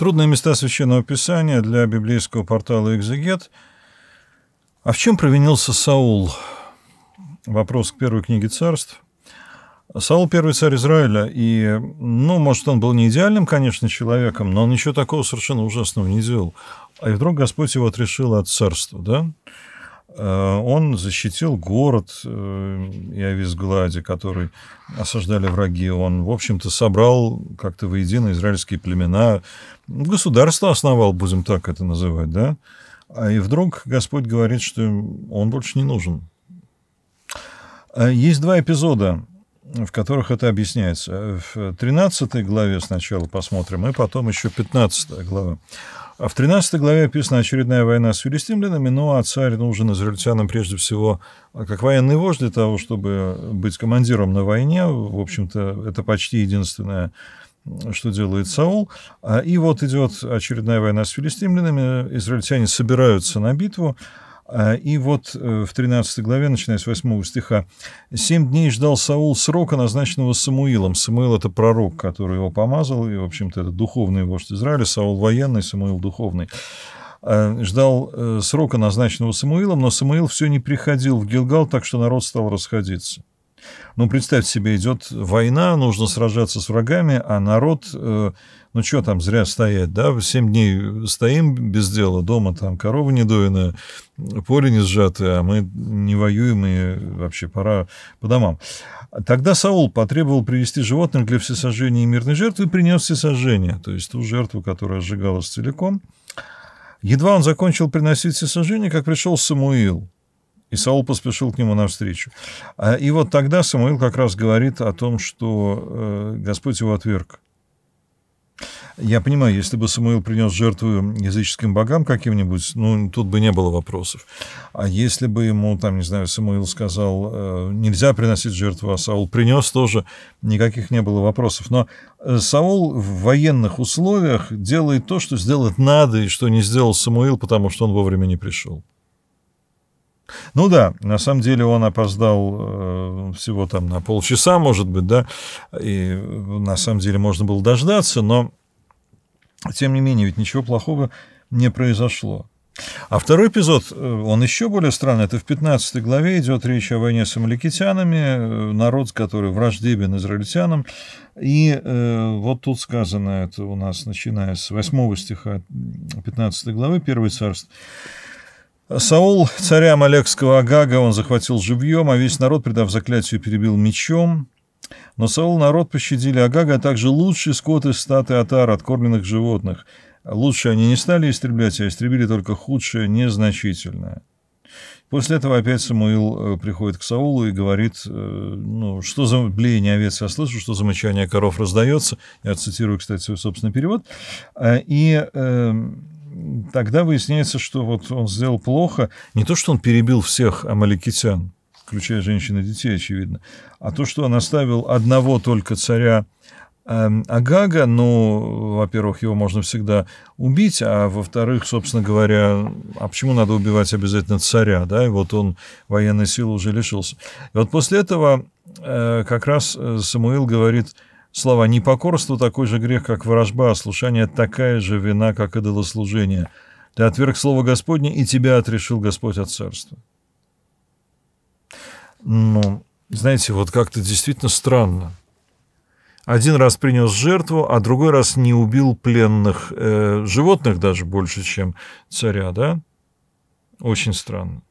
Трудные места Священного Писания для библейского портала «Экзегет». А в чем провинился Саул? Вопрос к первой книге царств. Саул – первый царь Израиля, и, ну, может, он был не идеальным, конечно, человеком, но он ничего такого совершенно ужасного не делал. А и вдруг Господь его отрешил от царства, да? Э, он защитил город э, и Авизгладе, который осаждали враги. Он, в общем-то, собрал как-то воедино израильские племена. Государство основал, будем так это называть, да? А и вдруг Господь говорит, что он больше не нужен. Э, есть два эпизода в которых это объясняется. В 13 главе сначала посмотрим, и потом еще 15 глава. А в 13 главе описана очередная война с филистимлянами, ну а царь нужен израильтянам прежде всего а как военный вождь для того, чтобы быть командиром на войне. В общем-то, это почти единственное, что делает Саул. А, и вот идет очередная война с филистимлянами, израильтяне собираются на битву, а, и вот э, в 13 главе, начиная с 8 стиха, «Семь дней ждал Саул срока, назначенного Самуилом». Самуил — это пророк, который его помазал, и, в общем-то, это духовный вождь Израиля, Саул — военный, Самуил — духовный. А, ждал э, срока, назначенного Самуилом, но Самуил все не приходил в Гилгал, так что народ стал расходиться. Ну, представьте себе, идет война, нужно сражаться с врагами, а народ, э, ну, что там зря стоять, да, семь дней стоим без дела, дома там корова не доена, поле не сжатое, а мы не воюем, и вообще пора по домам. Тогда Саул потребовал привести животных для всесожжения и мирной жертвы и принес всесожжение, то есть ту жертву, которая сжигалась целиком. Едва он закончил приносить всесожжение, как пришел Самуил – и Саул поспешил к нему навстречу. А, и вот тогда Самуил как раз говорит о том, что э, Господь его отверг. Я понимаю, если бы Самуил принес жертву языческим богам каким-нибудь, ну, тут бы не было вопросов. А если бы ему, там, не знаю, Самуил сказал, э, нельзя приносить жертву, а Саул принес тоже, никаких не было вопросов. Но э, Саул в военных условиях делает то, что сделать надо, и что не сделал Самуил, потому что он вовремя не пришел. Ну да, на самом деле он опоздал э, всего там на полчаса, может быть, да, и э, на самом деле можно было дождаться, но тем не менее, ведь ничего плохого не произошло. А второй эпизод, э, он еще более странный, это в 15 главе идет речь о войне с амаликитянами, народ, который враждебен израильтянам. И э, вот тут сказано это у нас, начиная с 8 стиха 15 главы 1 царств. Саул, царя Амалекского Агага, он захватил живьем, а весь народ, придав заклятию, перебил мечом. Но Саул народ пощадили Агага, а также лучший скот из статы отар, откормленных животных. Лучше они не стали истреблять, а истребили только худшее, незначительное. После этого опять Самуил э, приходит к Саулу и говорит, э, ну, что за блеяние овец я слышу, что замычание коров раздается. Я цитирую, кстати, свой собственный перевод. Э, и эм, тогда выясняется, что вот он сделал плохо. Не то, что он перебил всех амаликитян, включая женщин и детей, очевидно, а то, что он оставил одного только царя эм, Агага, ну, во-первых, его можно всегда убить, а во-вторых, собственно говоря, а почему надо убивать обязательно царя, да, и вот он военной силы уже лишился. И вот после этого э, как раз э, Самуил говорит – Слова «непокорство» — такой же грех, как ворожба, а слушание — такая же вина, как и идолослужение. Ты отверг слово Господне, и тебя отрешил Господь от царства. Ну, знаете, вот как-то действительно странно. Один раз принес жертву, а другой раз не убил пленных э, животных даже больше, чем царя, да? Очень странно.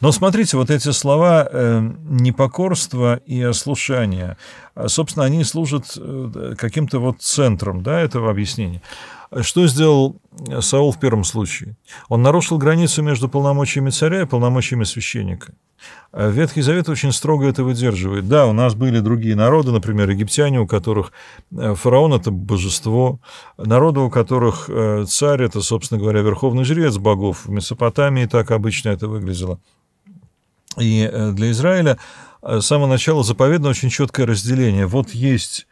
Но смотрите, вот эти слова э, непокорство и ослушание – а, собственно, они служат э, каким-то вот центром да, этого объяснения. Что сделал э, Саул в первом случае? Он нарушил границу между полномочиями царя и полномочиями священника. А Ветхий Завет очень строго это выдерживает. Да, у нас были другие народы, например, египтяне, у которых э, фараон – это божество, народы, у которых царь – это, собственно говоря, верховный жрец богов. В Месопотамии так обычно это выглядело. И э, для Израиля э, с самого начала заповедно очень четкое разделение. Вот есть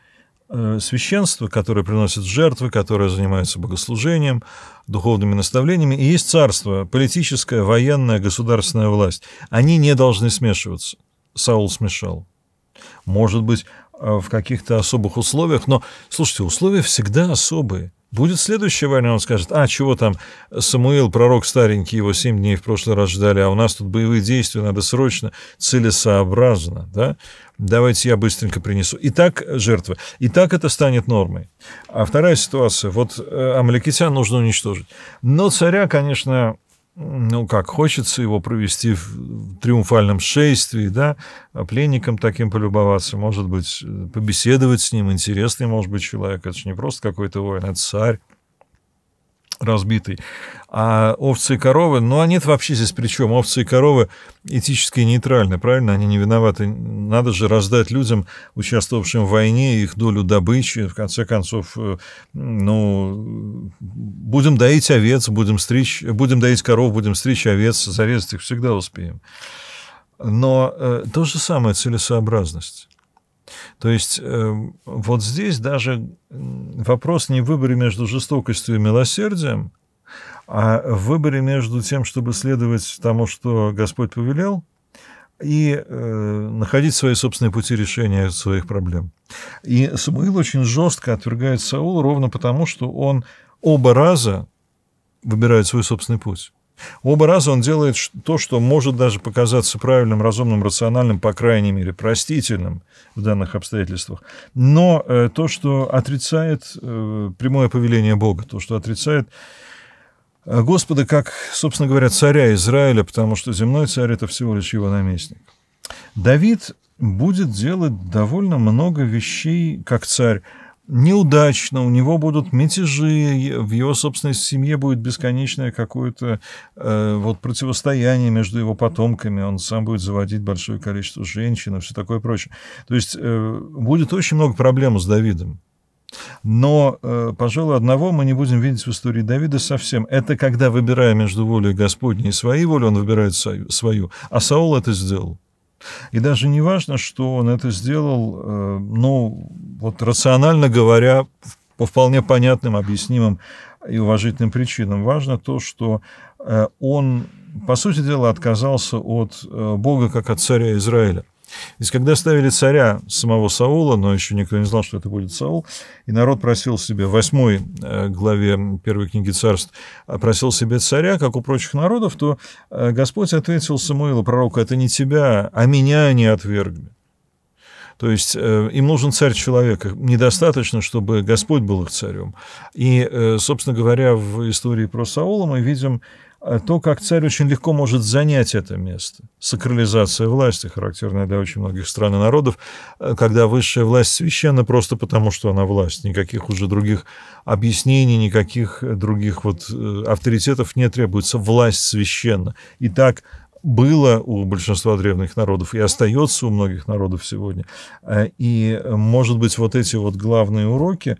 э, священство, которое приносит жертвы, которое занимается богослужением, духовными наставлениями, и есть царство, политическая, военная, государственная власть. Они не должны смешиваться. Саул смешал. Может быть, Э, в каких-то особых условиях. Но, слушайте, условия всегда особые. Будет следующая война, он скажет, а, чего там, Самуил, пророк старенький, его семь дней в прошлый раз ждали, а у нас тут боевые действия, надо срочно, целесообразно, да? Давайте я быстренько принесу. И так жертвы. И так это станет нормой. А вторая ситуация, вот э, амаликитян нужно уничтожить. Но царя, конечно, ну как, хочется его провести в триумфальном шествии, да, а пленником таким полюбоваться, может быть, э, побеседовать с ним, интересный, может быть, человек, это же не просто какой-то воин, это царь разбитый. А овцы и коровы, ну они-то вообще здесь при чем? Овцы и коровы этически нейтральны, правильно? Они не виноваты. Надо же раздать людям, участвовавшим в войне, их долю добычи. В конце концов, э, ну, будем доить овец, будем стричь, будем доить коров, будем стричь овец, зарезать их всегда успеем. Но э, то же самое целесообразность. То есть эм, вот здесь даже вопрос не в выборе между жестокостью и милосердием, а в выборе между тем, чтобы следовать тому, что Господь повелел, и э, находить свои собственные пути решения своих проблем. И Самуил очень жестко отвергает Саула ровно потому, что он оба раза выбирает свой собственный путь. Оба раза он делает то, что может даже показаться правильным, разумным, рациональным, по крайней мере, простительным в данных обстоятельствах. Но э, то, что отрицает э, прямое повеление Бога, то, что отрицает э, Господа, как, собственно говоря, царя Израиля, потому что земной царь – это всего лишь его наместник. Давид будет делать довольно много вещей как царь неудачно, у него будут мятежи, в его собственной семье будет бесконечное какое-то э, вот противостояние между его потомками, он сам будет заводить большое количество женщин и все такое прочее. То есть э, будет очень много проблем с Давидом. Но, э, пожалуй, одного мы не будем видеть в истории Давида совсем. Это когда, выбирая между волей Господней и своей волей, он выбирает свою, свою а Саул это сделал. И даже не важно, что он это сделал, э, ну, вот рационально говоря, по вполне понятным, объяснимым и уважительным причинам важно то, что э, он, по сути дела, отказался от э, Бога как от царя Израиля. Ведь когда ставили царя самого Саула, но еще никто не знал, что это будет Саул, и народ просил себе, в 8 э, главе первой книги царств, просил себе царя, как у прочих народов, то Господь ответил Самуилу, пророку, это не тебя, а меня они отвергли. То есть э, им нужен царь человека. Недостаточно, чтобы Господь был их царем. И, э, собственно говоря, в истории про Саула мы видим э, то, как царь очень легко может занять это место. Сакрализация власти, характерная для очень многих стран и народов, э, когда высшая власть священна просто потому, что она власть. Никаких уже других объяснений, никаких других вот э, авторитетов не требуется. Власть священна. И так было у большинства древних народов и остается у многих народов сегодня. Э, и, э, может быть, вот эти вот главные уроки,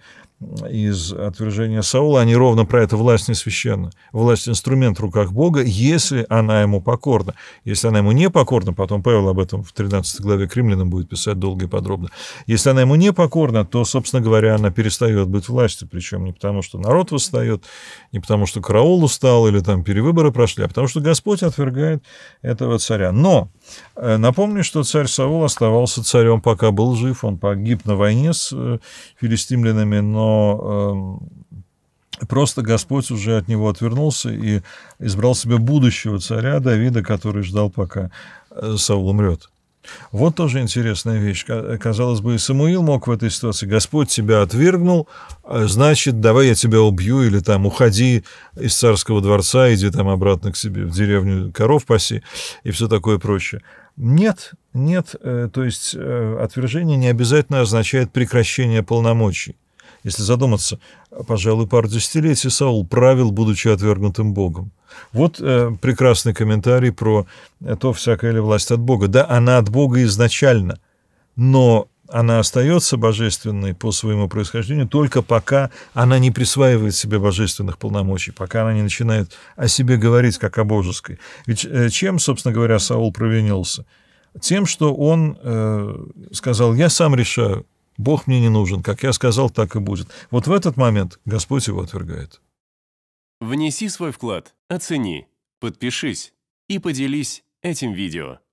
из отвержения Саула, они ровно про это власть не священна. Власть – инструмент в руках Бога, если она ему покорна. Если она ему не покорна, потом Павел об этом в 13 главе к римлянам будет писать долго и подробно. Если она ему не покорна, то, собственно говоря, она перестает быть властью. Причем не потому, что народ восстает, не потому, что караул устал или там перевыборы прошли, а потому, что Господь отвергает этого царя. Но э, напомню, что царь Саул оставался царем, пока был жив. Он погиб на войне с э, филистимлянами, но но эм, Просто Господь уже от него отвернулся и избрал себе будущего царя Давида, который ждал, пока э, Саул умрет. Вот тоже интересная вещь. Э, казалось бы, и Самуил мог в этой ситуации. Господь тебя отвергнул, э, значит, давай я тебя убью, или там уходи из царского дворца, иди там обратно к себе в деревню, коров паси, и все такое прочее. Нет, нет, то есть отвержение не обязательно означает прекращение полномочий. Если задуматься, пожалуй, пару десятилетий Саул правил, будучи отвергнутым Богом. Вот э, прекрасный комментарий про то, всякая ли власть от Бога. Да, она от Бога изначально, но она остается божественной по своему происхождению только пока она не присваивает себе божественных полномочий, пока она не начинает о себе говорить как о божеской. Ведь э, чем, собственно говоря, Саул провинился? Тем, что он э, сказал, я сам решаю, Бог мне не нужен, как я сказал, так и будет. Вот в этот момент Господь его отвергает. Внеси свой вклад, оцени, подпишись и поделись этим видео.